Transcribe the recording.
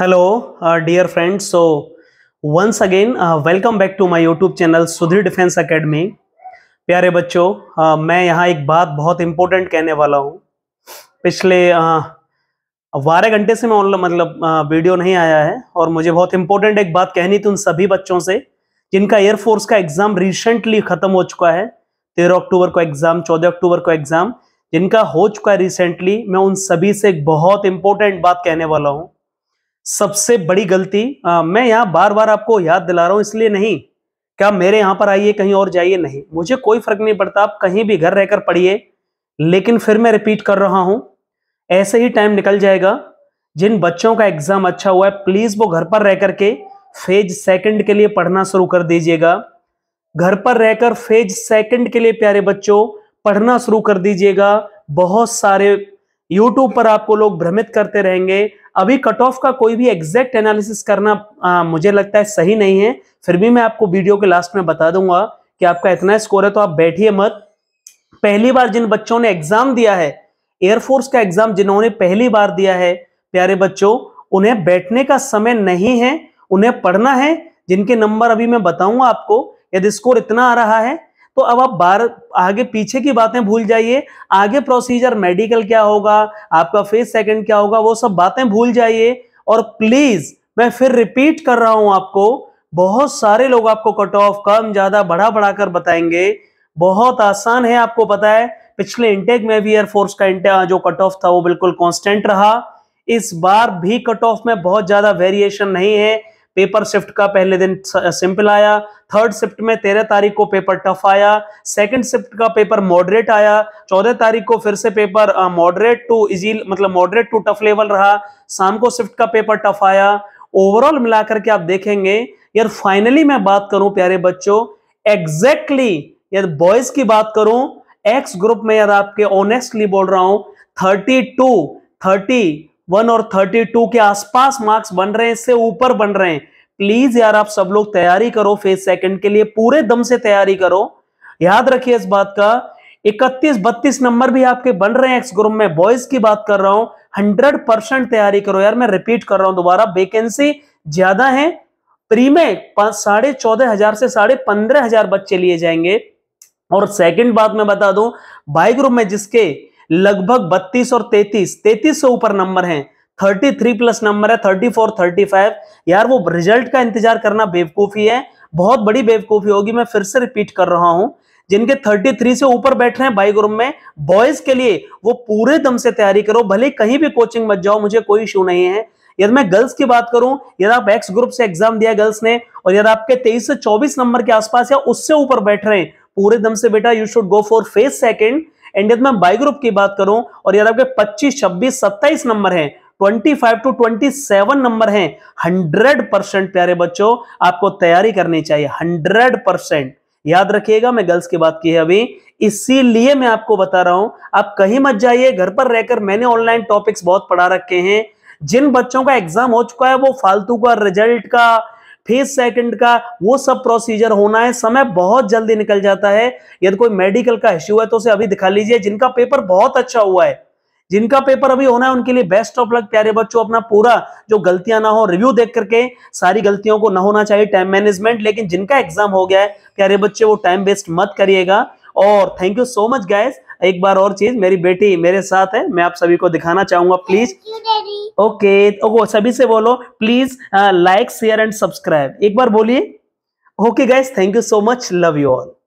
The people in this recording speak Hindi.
hello dear friends so once again welcome back to my YouTube channel Sudhir defence academy प्यारे बच्चों uh, मैं यहाँ एक बात बहुत इम्पोर्टेंट कहने वाला हूँ पिछले uh, बारह घंटे से मैं ऑनलाइन मतलब वीडियो uh, नहीं आया है और मुझे बहुत इम्पोर्टेंट एक बात कहनी थी उन सभी बच्चों से जिनका एयरफोर्स का एग्ज़ाम रिसेंटली ख़त्म हो चुका है तेरह अक्टूबर को एग्ज़ाम चौदह अक्टूबर को एग्ज़ाम जिनका हो चुका है रिसेंटली मैं उन सभी से एक बहुत इंपॉर्टेंट बात कहने वाला हूँ सबसे बड़ी गलती आ, मैं यहाँ बार बार आपको याद दिला रहा हूँ इसलिए नहीं क्या मेरे यहाँ पर आइए कहीं और जाइए नहीं मुझे कोई फर्क नहीं पड़ता आप कहीं भी घर रहकर पढ़िए लेकिन फिर मैं रिपीट कर रहा हूँ ऐसे ही टाइम निकल जाएगा जिन बच्चों का एग्जाम अच्छा हुआ है प्लीज वो घर पर रह करके फेज सेकंड के लिए पढ़ना शुरू कर दीजिएगा घर पर रहकर फेज सेकंड के लिए प्यारे बच्चों पढ़ना शुरू कर दीजिएगा बहुत सारे यूट्यूब पर आपको लोग भ्रमित करते रहेंगे अभी कट ऑफ का कोई भी एग्जैक्ट एनालिसिस करना आ, मुझे लगता है सही नहीं है फिर भी मैं आपको वीडियो के लास्ट में बता दूंगा कि आपका इतना स्कोर है तो आप बैठिए मत पहली बार जिन बच्चों ने एग्जाम दिया है एयरफोर्स का एग्जाम जिन्होंने पहली बार दिया है प्यारे बच्चों उन्हें बैठने का समय नहीं है उन्हें पढ़ना है जिनके नंबर अभी मैं बताऊंगा आपको यदि स्कोर इतना आ रहा है तो अब आप बार आगे पीछे की बातें भूल जाइए आगे प्रोसीजर मेडिकल क्या होगा आपका फेस सेकंड क्या होगा वो सब बातें भूल जाइए और प्लीज मैं फिर रिपीट कर रहा हूं आपको बहुत सारे लोग आपको कट ऑफ कम ज्यादा बढ़ा बढ़ा कर बताएंगे बहुत आसान है आपको पता है पिछले इंटेक में भी एयरफोर्स का इंटेक हाँ, जो कट ऑफ था वो बिल्कुल कॉन्स्टेंट रहा इस बार भी कट ऑफ में बहुत ज्यादा वेरिएशन नहीं है पेपर शिफ्ट का पहले दिन सिंपल आया थर्ड शिफ्ट में तेरह तारीख को पेपर टफ आया सेकंड शिफ्ट का पेपर मॉडरेट आया चौदह तारीख को फिर से पेपर मॉडरेट टू इजी मतलब मॉडरेट टू टफ लेवल रहा शाम को शिफ्ट का पेपर टफ आया ओवरऑल मिलाकर के आप देखेंगे यार फाइनली मैं बात करूं प्यारे बच्चों एग्जैक्टली exactly, यार बॉयज की बात करूं एक्स ग्रुप में यार आपके ऑनेस्टली बोल रहा हूं थर्टी टू थर्टी वन और थर्टी टू के आसपास मार्क्स बन रहे हैं इससे ऊपर बन रहे हैं प्लीज यार आप सब लोग तैयारी करो फेज सेकंड के लिए पूरे दम से तैयारी करो याद रखिए इस बात का इकतीस बत्तीस नंबर भी आपके बन रहे हैं एक्स ग्रुप में बॉयज की बात कर रहा हूं हंड्रेड परसेंट तैयारी करो यार मैं रिपीट कर रहा हूं दोबारा वेकेंसी ज्यादा है प्री में साढ़े चौदह हजार से साढ़े पंद्रह हजार बच्चे लिए जाएंगे और सेकंड बात मैं बता दूं बाई ग्रुप में जिसके लगभग 32 और 33 33 से ऊपर नंबर हैं 33 प्लस नंबर है 34 35 यार वो रिजल्ट का इंतजार करना बेवकूफ़ी है बहुत बड़ी बेवकूफ़ी होगी मैं फिर से रिपीट कर रहा हूं जिनके 33 से ऊपर बैठ रहे हैं बाई ग्रुप में बॉयज के लिए वो पूरे दम से तैयारी करो भले कहीं भी कोचिंग मत जाओ मुझे कोई इशू नहीं है यदि मैं गर्ल्स की बात करूं यदि आप एक्स ग्रुप से एग्जाम दिया गर्ल्स ने और यदि आपके 23 से 24 नंबर के आसपास या उससे ऊपर बैठ रहे हैं पूरे दम से बेटा you should go for phase second and यदि मैं बाई ग्रुप की बात करूं और यदि आपके पच्चीस छब्बीस सत्ताईस नंबर है 25 टू 27 नंबर हैं 100 परसेंट प्यारे बच्चों आपको तैयारी करनी चाहिए 100 परसेंट याद रखिएगा मैं गर्ल्स की बात की है अभी इसीलिए मैं आपको बता रहा हूं आप कहीं मत जाइए घर पर रहकर मैंने ऑनलाइन टॉपिक्स बहुत पढ़ा रखे हैं जिन बच्चों का एग्जाम हो चुका है वो फालतू का रिजल्ट का फिर सेकंड का वो सब प्रोसीजर होना है समय बहुत जल्दी निकल जाता है यदि कोई मेडिकल का इश्यू है तो उसे अभी दिखा लीजिए जिनका पेपर बहुत अच्छा हुआ है जिनका पेपर अभी होना है उनके लिए बेस्ट ऑफ लक प्यारे बच्चों अपना पूरा जो गलतियां ना हो रिव्यू देख करके सारी गलतियों को ना होना चाहिए टाइम मैनेजमेंट लेकिन जिनका एग्जाम हो गया है प्यारे बच्चे वो टाइम वेस्ट मत करिएगा और thank you so much guys एक बार और चीज मेरी बेटी मेरे साथ है मैं आप सभी को दिखाना चाहूंगा प्लीज ओके ओके सभी से बोलो please like share and subscribe एक बार बोलिए okay guys thank you so much love you all